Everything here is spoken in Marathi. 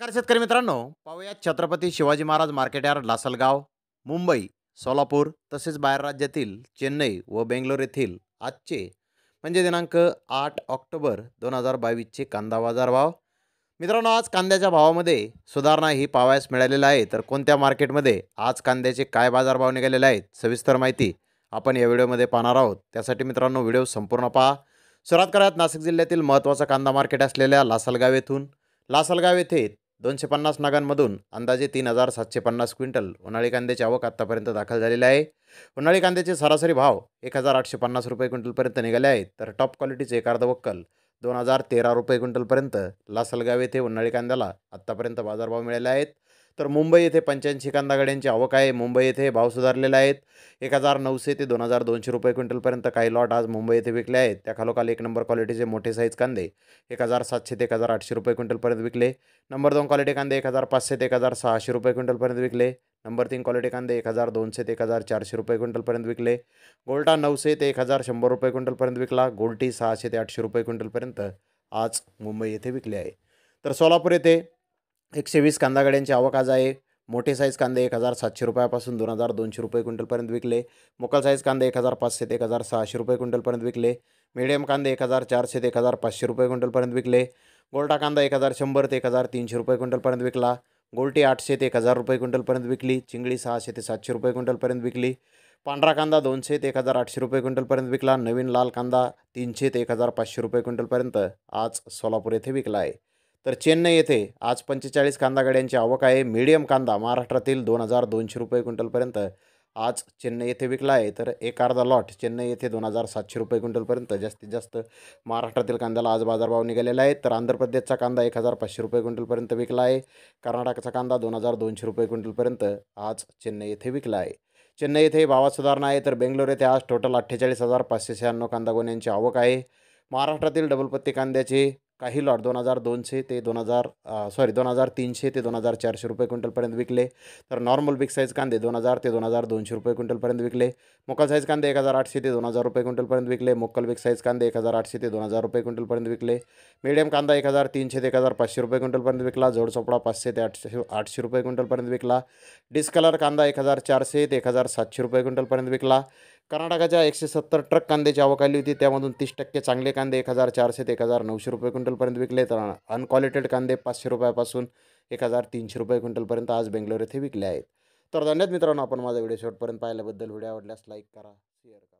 कार शेतकरी मित्रांनो पाहूया छत्रपती शिवाजी महाराज मार्केट यार्ड लासलगाव मुंबई सोलापूर तसेच बाहेर राज्यातील चेन्नई व बेंगलोर येथील आजचे म्हणजे दिनांक आठ ऑक्टोबर दोन हजार बावीसचे कांदा बाजार भाव मित्रांनो आज कांद्याच्या भावामध्ये सुधारणा ही पावायस मिळालेला आहे तर कोणत्या मार्केटमध्ये आज कांद्याचे काय बाजारभाव निघालेले आहेत सविस्तर माहिती आपण या व्हिडिओमध्ये पाहणार आहोत त्यासाठी मित्रांनो व्हिडिओ संपूर्ण पहा सुरुवात करायला नाशिक जिल्ह्यातील महत्त्वाचा कांदा मार्केट असलेल्या लासलगाव येथून लासलगाव येथे दोनशे पन्नास नागांमधून अंदाजे तीन हजार सातशे पन्नास क्विंटल उन्हाळी कांद्याची आवक आत्तापर्यंत दाखल झालेले आहे उन्हाळी कांद्याचे सरासरी भाव एक हजार आठशे पन्नास रुपये क्विंटलपर्यंत निघाले आहेत तर टॉप क्वालिटीचे एक अर्ध वक्कल दोन हजार तेरा रुपये क्विंटलपर्यंत लासलगाव येथे उन्हाळी कांद्याला आत्तापर्यंत बाजारभाव मिळाले आहेत तर मुंबई येथे पंच्याऐंशी कांदा गाड्यांची आवक आहे मुंबई येथे भाव सुधारलेले आहेत एक हजार नऊशे ते दोन हजार दोनशे रुपये क्विंटलपर्यंत काही लॉट आज मुंबई येथे विकले आहेत त्या खालोखाल एक नंबर क्वालिटीचे मोठे साईज कांदे एक हजार सातशे ते एक हजार आठशे रुपये क्विंटलपर्यंत विकले नंबर दोन क्वालिटी कांदे एक हजार पाचशे ते एक हजार सहाशे रुपये क्विंटलपर्यंत विकले नंबर तीन क्वालिटी कांदे एक हजार दोनशे ते एक हजार चारशे रुपये क्विंटलपर्यंत विकले गोल्टा नऊशे ते एक हजार शंभर रुपये क्विंटलपर्यंत विकला गोल्टी सहाशे ते आठशे रुपये क्विंटलपर्यंत आज मुंबई येथे विकले आहे तर सोलापूर येथे एकशे वीस कांदा गाड्यांची आवक आज आहे मोठे साईज कांदे एक हजार सातशे रुपयापासून दोन हजार दोनशे रुपये क्विंटलपर्यंत विकले मोकल साईज कांदे एक हजार पाचशे ते एक हजार सहाशे रुपये क्विंटलपर्यंत विकले मिडियम कांदे एक हजार चारशे ते एक हजार पाचशे रुपये क्विंटलपर्यंत विकले गोल्टा कांदा एक हजार शंभर ते एक हजार तीनशे रुपये क्विंटलपर्यंत विकला गोल्टी आठशे ते एक हजार रुपये क्विंटलपर्यंत विकली चिंगळी सहाशे ते सातशे रुपये क्विंटलपर्यंत विकली पांढरा कांदा दोनशे ते एक हजार आठशे रुपये क्विंटलपर्यंत विकला नवीन लाल कांदा तीनशे ते एक हजार पाचशे रुपये क्विंटलपर्यंत आज सोलापूर येथे विकला आहे तर चेन्नई येथे आज पंचेचाळीस कांदा गाड्यांची आवक आहे मीडियम कांदा महाराष्ट्रातील दोन हजार दोनशे रुपये क्विंटलपर्यंत आज चेन्नई येथे विकला आहे तर एक अर्धा लॉट चेन्नई येथे दोन हजार सातशे रुपये क्विंटलपर्यंत जास्तीत जास्त महाराष्ट्रातील कांद्याला आज बाजारभाव निघालेला आहे तर आंध्र प्रदेशचा कांदा एक हजार पाचशे रुपये क्विंटलपर्यंत विकला आहे कर्नाटकाचा कांदा दोन हजार दोनशे रुपये क्विंटलपर्यंत आज चेन्नई येथे विकला आहे चेन्नई येथे भावात सुधारणा आहे तर बेंगलोर येथे आज टोटल अठ्ठेचाळीस हजार पाचशे शहाण्णव कांदा गोण्यांची आवक आहे महाराष्ट्रातील डबलपत्ती कांद्याचे काही लॉट दोन हजार दोनशे ते दोन हजार सॉरी दोन हजार तीनशे ते दोन हजार चारशे रुपये क्विंटलपर्यंत विकले तर नॉर्मल बिग साईज कांदे दोन हजार ते दोन हजार दोनशे रुपये क्विंटलपर्यंत विकले मोकल साईज कांदे एक हजार आठशे ते दोन हजार रुपये क्विंटलपर्यंत विकले मुक्कल बिग साईज कांदे एक हजार आठशे ते दोन हजार रुपये क्विंटलपर्यंत विकले मीडियम कांदा एक हजार तीनशे ते एक हजार पाचशे रुपये क्विंटलपर्यंत विकला जोड चोपडा पाचशे ते आठशे आठशे रुपये क्विंटलपर्यंत विकला डिस्कलर कांदा एक हजार चारशे ते एक हजार सातशे रुपये क्विंटलपर्यंत विकला कर्नाटकाच्या एकशे सत्तर ट्रक कांद्याची आवक आली होती त्यामधून तीस टक्के चांगले कांदे एक हजार चारशे ते एक हजार नऊशे रुपये क्विंटलपर्यंत विकले तर अनक्वालिटेड कांदे पाचशे रुपयापासून एक हजार तीनशे रुपये क्विंटलपर्यंत आज बेंगलोर येथे विकले आहेत तर धन्यवाद मित्रांनो आपण माझा व्हिडिओ शेवटपर्यंत पाहिल्याबद्दल व्हिडिओ आवडल्यास लाईक करा शेअर करा